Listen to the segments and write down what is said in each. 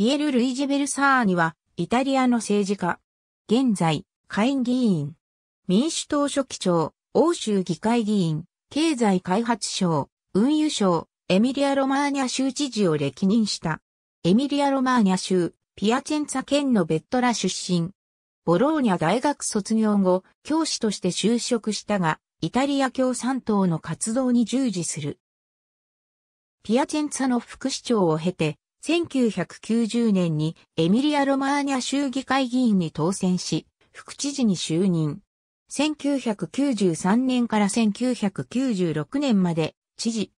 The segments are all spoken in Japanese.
ピエル・ルイジ・ベルサーニは、イタリアの政治家。現在、下院議員。民主党書記長、欧州議会議員、経済開発省、運輸省、エミリア・ロマーニャ州知事を歴任した。エミリア・ロマーニャ州、ピアチェンツァ県のベットラ出身。ボローニャ大学卒業後、教師として就職したが、イタリア共産党の活動に従事する。ピアチェンツァの副市長を経て、1990年にエミリア・ロマーニャ州議会議員に当選し、副知事に就任。1993年から1996年まで知事。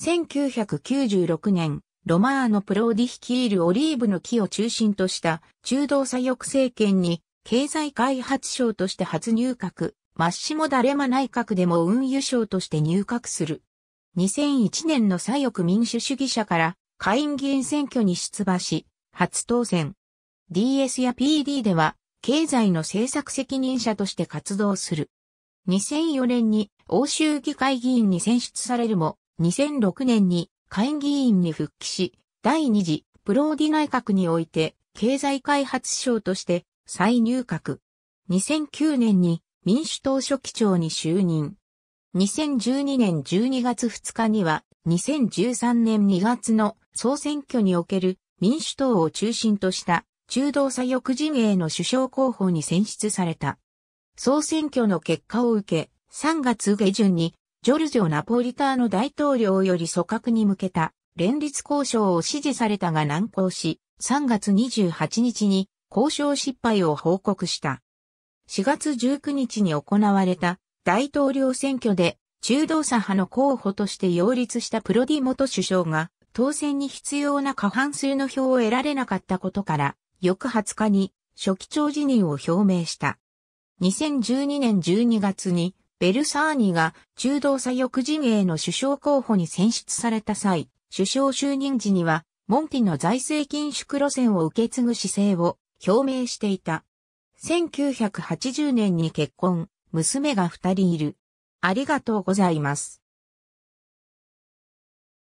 1996年、ロマーノ・プローディ率いるオリーブの木を中心とした中道左翼政権に経済開発省として初入閣、マッシモ・ダレマ内閣でも運輸省として入閣する。2001年の左翼民主主義者から下院議員選挙に出馬し、初当選。DS や PD では、経済の政策責任者として活動する。2004年に欧州議会議員に選出されるも、2006年に下院議員に復帰し、第2次プローディ内閣において経済開発省として再入閣。2009年に民主党書記長に就任。2012年12月2日には2013年2月の総選挙における民主党を中心とした中道左翼陣営の首相候補に選出された。総選挙の結果を受け、3月下旬にジョルジョ・ナポリターの大統領より組閣に向けた連立交渉を支持されたが難航し、3月28日に交渉失敗を報告した。4月19日に行われた大統領選挙で中道左派の候補として擁立したプロディ元首相が、当選に必要な過半数の票を得られなかったことから、翌20日に初期長辞任を表明した。2012年12月に、ベルサーニが中道左翼陣営の首相候補に選出された際、首相就任時には、モンティの財政緊縮路線を受け継ぐ姿勢を表明していた。1980年に結婚、娘が二人いる。ありがとうございます。